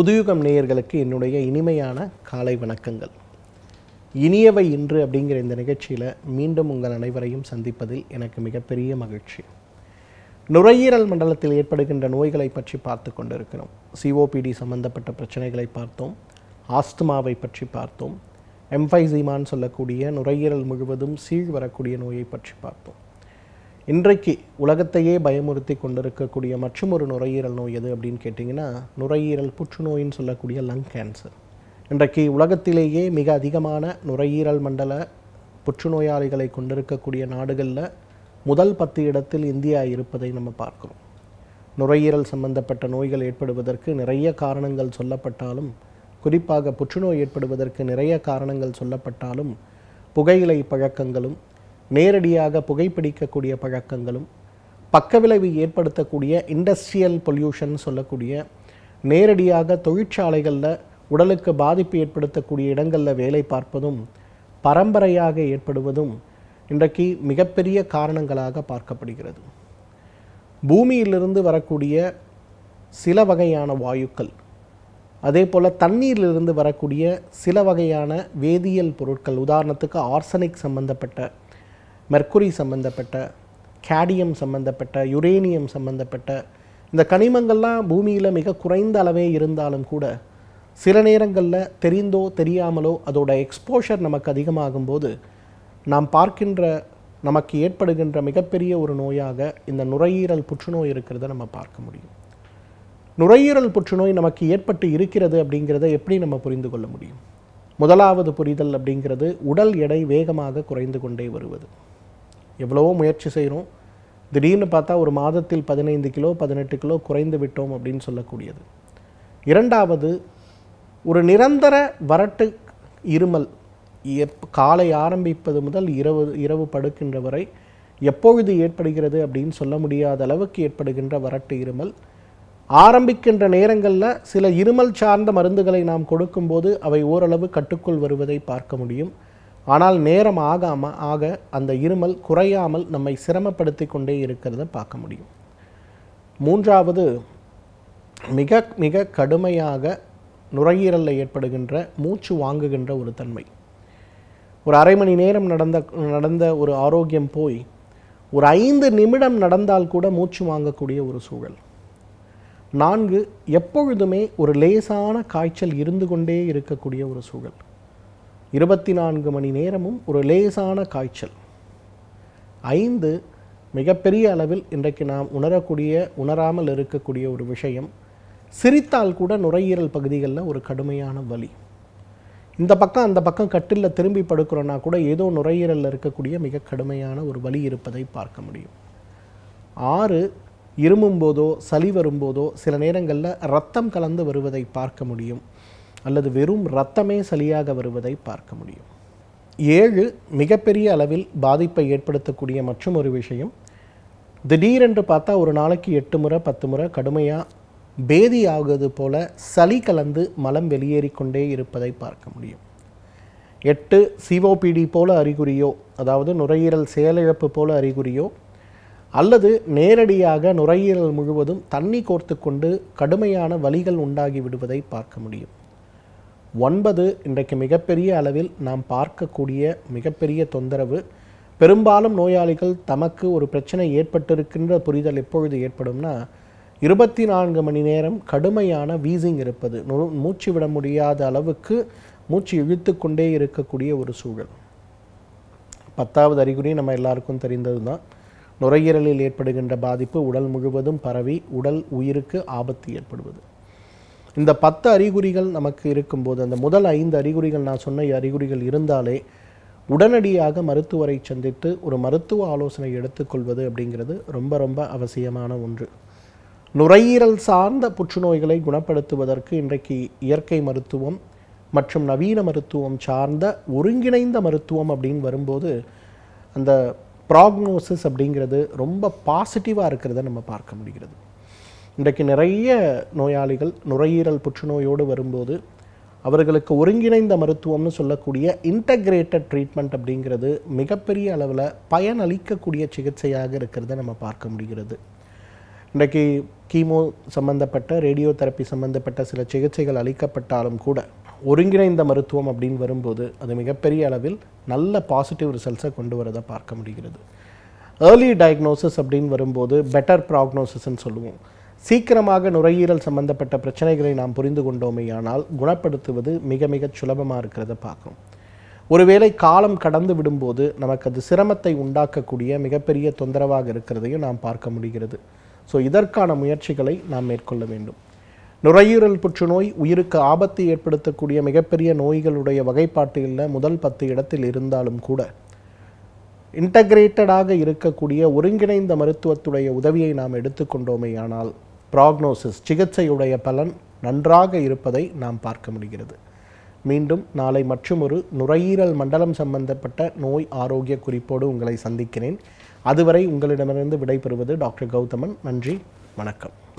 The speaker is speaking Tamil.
புதுயுகம் நேயர்களுக்கு என்னுடைய இனிமையான காலை வணக்கங்கள் இனியவை இன்று அப்படிங்கிற இந்த நிகழ்ச்சியில் மீண்டும் உங்கள் அனைவரையும் சந்திப்பதில் எனக்கு மிகப்பெரிய மகிழ்ச்சி நுரையீரல் மண்டலத்தில் ஏற்படுகின்ற நோய்களை பற்றி பார்த்து கொண்டிருக்கிறோம் சிஓபிடி சம்பந்தப்பட்ட பிரச்சனைகளை பார்த்தோம் ஆஸ்துமாவை பற்றி பார்த்தோம் எம்ஃபைசிமான்னு சொல்லக்கூடிய நுரையீரல் முழுவதும் சீழ் வரக்கூடிய நோயை பற்றி பார்த்தோம் இன்றைக்கு உலகத்தையே பயமுறுத்தி கொண்டிருக்கக்கூடிய மற்றும் ஒரு நுரையீரல் நோய் எது அப்படின்னு கேட்டிங்கன்னா நுரையீரல் புற்றுநோயின்னு சொல்லக்கூடிய லங் கேன்சர் இன்றைக்கு உலகத்திலேயே மிக அதிகமான நுரையீரல் மண்டல புற்றுநோயாளிகளை கொண்டிருக்கக்கூடிய நாடுகளில் முதல் பத்து இடத்தில் இந்தியா இருப்பதை நம்ம பார்க்குறோம் நுரையீரல் சம்பந்தப்பட்ட நோய்கள் ஏற்படுவதற்கு நிறைய காரணங்கள் சொல்லப்பட்டாலும் குறிப்பாக புற்றுநோய் ஏற்படுவதற்கு நிறைய காரணங்கள் சொல்லப்பட்டாலும் புகையிலை பழக்கங்களும் நேரடியாக புகைப்பிடிக்கக்கூடிய பழக்கங்களும் பக்க விளைவு ஏற்படுத்தக்கூடிய இண்டஸ்ட்ரியல் பொல்யூஷன் சொல்லக்கூடிய நேரடியாக தொழிற்சாலைகளில் உடலுக்கு பாதிப்பு ஏற்படுத்தக்கூடிய இடங்களில் வேலை பார்ப்பதும் பரம்பரையாக ஏற்படுவதும் இன்றைக்கு மிகப்பெரிய காரணங்களாக பார்க்கப்படுகிறது பூமியிலிருந்து வரக்கூடிய சில வகையான வாயுக்கள் அதே போல் தண்ணீரிலிருந்து வரக்கூடிய சில வகையான வேதியியல் பொருட்கள் உதாரணத்துக்கு ஆர்சனிக் சம்பந்தப்பட்ட மெர்க்குரி சம்மந்தப்பட்ட கேடியம் சம்மந்தப்பட்ட யுரேனியம் சம்மந்தப்பட்ட இந்த கனிமங்கள்லாம் பூமியில் மிக குறைந்த அளவே இருந்தாலும் கூட சில நேரங்களில் தெரிந்தோ தெரியாமலோ அதோட எக்ஸ்போஷர் நமக்கு அதிகமாகும் போது நாம் பார்க்கின்ற நமக்கு ஏற்படுகின்ற மிகப்பெரிய ஒரு நோயாக இந்த நுரையீரல் புற்றுநோய் இருக்கிறத நம்ம பார்க்க முடியும் நுரையீரல் புற்றுநோய் நமக்கு ஏற்பட்டு இருக்கிறது அப்படிங்கிறத எப்படி நம்ம புரிந்து கொள்ள முடியும் முதலாவது புரிதல் அப்படிங்கிறது உடல் எடை வேகமாக குறைந்து கொண்டே வருவது எவ்வளவோ முயற்சி செய்கிறோம் திடீர்னு பார்த்தா ஒரு மாதத்தில் பதினைந்து கிலோ பதினெட்டு கிலோ குறைந்து விட்டோம் அப்படின்னு சொல்லக்கூடியது இரண்டாவது ஒரு நிரந்தர வறட்டு இருமல் எப் காலை ஆரம்பிப்பது முதல் இரவு இரவு படுக்கின்ற வரை எப்பொழுது ஏற்படுகிறது அப்படின்னு சொல்ல முடியாத அளவுக்கு ஏற்படுகின்ற வறட்டு இருமல் ஆரம்பிக்கின்ற நேரங்களில் சில இருமல் சார்ந்த மருந்துகளை நாம் கொடுக்கும்போது அவை ஓரளவு கட்டுக்குள் வருவதை பார்க்க முடியும் ஆனால் நேரம் ஆகாமல் ஆக அந்த இருமல் குறையாமல் நம்மை சிரமப்படுத்தி கொண்டே இருக்கிறத பார்க்க முடியும் மூன்றாவது மிக மிக கடுமையாக நுரையீரலில் ஏற்படுகின்ற மூச்சு வாங்குகின்ற ஒரு தன்மை ஒரு அரை மணி நேரம் நடந்த நடந்த ஒரு ஆரோக்கியம் போய் ஒரு ஐந்து நிமிடம் நடந்தால் கூட மூச்சு வாங்கக்கூடிய ஒரு சூழல் நான்கு எப்பொழுதுமே ஒரு லேசான காய்ச்சல் இருந்து கொண்டே இருக்கக்கூடிய ஒரு சூழல் இருபத்தி நான்கு மணி நேரமும் ஒரு லேசான காய்ச்சல் ஐந்து மிகப்பெரிய அளவில் இன்றைக்கு நாம் உணரக்கூடிய உணராமல் இருக்கக்கூடிய ஒரு விஷயம் சிரித்தால் கூட நுரையீரல் பகுதிகளில் ஒரு கடுமையான வலி இந்த பக்கம் அந்த பக்கம் கட்டிலில் திரும்பி படுக்கிறோன்னா கூட ஏதோ நுரையீரலில் இருக்கக்கூடிய மிக கடுமையான ஒரு வலி இருப்பதை பார்க்க முடியும் ஆறு இருமும்போதோ சளி வரும்போதோ சில நேரங்களில் ரத்தம் கலந்து வருவதை பார்க்க முடியும் அல்லது வெறும் ரத்தமே சளியாக வருவதை பார்க்க முடியும் ஏழு மிகப்பெரிய அளவில் பாதிப்பை ஏற்படுத்தக்கூடிய மற்றும் ஒரு விஷயம் திடீரென்று பார்த்தா ஒரு நாளைக்கு எட்டு முறை பத்து முறை கடுமையாக பேதி ஆகுது போல சளி கலந்து மலம் வெளியேறிக்கொண்டே இருப்பதை பார்க்க முடியும் எட்டு சிஓபிடி போல அறிகுறியோ அதாவது நுரையீரல் செயலிழப்பு போல அறிகுறியோ அல்லது நேரடியாக நுரையீரல் முழுவதும் தண்ணி கோர்த்து கொண்டு கடுமையான வலிகள் உண்டாகி விடுவதை பார்க்க முடியும் ஒன்பது இன்றைக்கு மிகப்பெரிய அளவில் நாம் பார்க்கக்கூடிய மிகப்பெரிய தொந்தரவு பெரும்பாலும் நோயாளிகள் தமக்கு ஒரு பிரச்சனை ஏற்பட்டிருக்கின்ற புரிதல் எப்பொழுது ஏற்படும்னா இருபத்தி நான்கு மணி நேரம் கடுமையான வீசிங் இருப்பது மூச்சு விட முடியாத அளவுக்கு மூச்சு இழுத்து கொண்டே இருக்கக்கூடிய ஒரு சூழல் பத்தாவது அறிகுறி நம்ம எல்லாருக்கும் தெரிந்தது தான் நுரையீரலில் ஏற்படுகின்ற பாதிப்பு உடல் முழுவதும் பரவி உடல் உயிருக்கு ஆபத்து ஏற்படுவது இந்த பத்து அறிகுறிகள் நமக்கு இருக்கும்போது அந்த முதல் ஐந்து அறிகுறிகள் நான் சொன்ன அறிகுறிகள் இருந்தாலே உடனடியாக மருத்துவரை சந்தித்து ஒரு மருத்துவ ஆலோசனை எடுத்துக்கொள்வது அப்படிங்கிறது ரொம்ப ரொம்ப அவசியமான ஒன்று நுரையீரல் சார்ந்த புற்றுநோய்களை குணப்படுத்துவதற்கு இன்றைக்கு இயற்கை மருத்துவம் மற்றும் நவீன மருத்துவம் சார்ந்த ஒருங்கிணைந்த மருத்துவம் அப்படின்னு வரும்போது அந்த ப்ராக்னோசிஸ் அப்படிங்கிறது ரொம்ப பாசிட்டிவாக இருக்கிறத நம்ம பார்க்க முடிகிறது இன்றைக்கு நிறைய நோயாளிகள் நுரையீரல் புற்றுநோயோடு வரும்போது அவர்களுக்கு ஒருங்கிணைந்த மருத்துவம்னு சொல்லக்கூடிய இன்டகிரேட்டட் ட்ரீட்மெண்ட் அப்படிங்கிறது மிகப்பெரிய அளவில் பயனளிக்கக்கூடிய சிகிச்சையாக இருக்கிறத நம்ம பார்க்க முடிகிறது இன்றைக்கு கீமோ சம்மந்தப்பட்ட ரேடியோ தெரப்பி சம்மந்தப்பட்ட சில சிகிச்சைகள் அளிக்கப்பட்டாலும் கூட ஒருங்கிணைந்த மருத்துவம் அப்படின்னு வரும்போது அது மிகப்பெரிய அளவில் நல்ல பாசிட்டிவ் ரிசல்ட்ஸை கொண்டு வரதை பார்க்க முடிகிறது ஏர்லி டயக்னோசிஸ் அப்படின்னு வரும்போது பெட்டர் ப்ராக்னோசிஸ்ன்னு சொல்லுவோம் சீக்கிரமாக நுரையீரல் சம்பந்தப்பட்ட பிரச்சனைகளை நாம் புரிந்து கொண்டோமேயானால் குணப்படுத்துவது மிக மிக சுலபமாக இருக்கிறத பார்க்கும் ஒருவேளை காலம் கடந்து விடும்போது நமக்கு அது சிரமத்தை உண்டாக்கக்கூடிய மிகப்பெரிய தொந்தரவாக இருக்கிறதையும் நாம் பார்க்க முடிகிறது ஸோ இதற்கான முயற்சிகளை நாம் மேற்கொள்ள வேண்டும் நுரையீரல் புற்றுநோய் உயிருக்கு ஆபத்தை ஏற்படுத்தக்கூடிய மிகப்பெரிய நோய்களுடைய வகைப்பாட்டில் முதல் பத்து இடத்தில் இருந்தாலும் கூட இன்டகிரேட்டடாக இருக்கக்கூடிய ஒருங்கிணைந்த மருத்துவத்துடைய உதவியை நாம் எடுத்துக்கொண்டோமேயானால் ப்ராக்னோசிஸ் சிகிச்சையுடைய பலன் நன்றாக இருப்பதை நாம் பார்க்க முடிகிறது மீண்டும் நாளை மற்றும் ஒரு நுரையீரல் மண்டலம் சம்பந்தப்பட்ட நோய் ஆரோக்கிய குறிப்போடு உங்களை சந்திக்கிறேன் அதுவரை உங்களிடமிருந்து விடைபெறுவது டாக்டர் கௌதமன் நன்றி வணக்கம்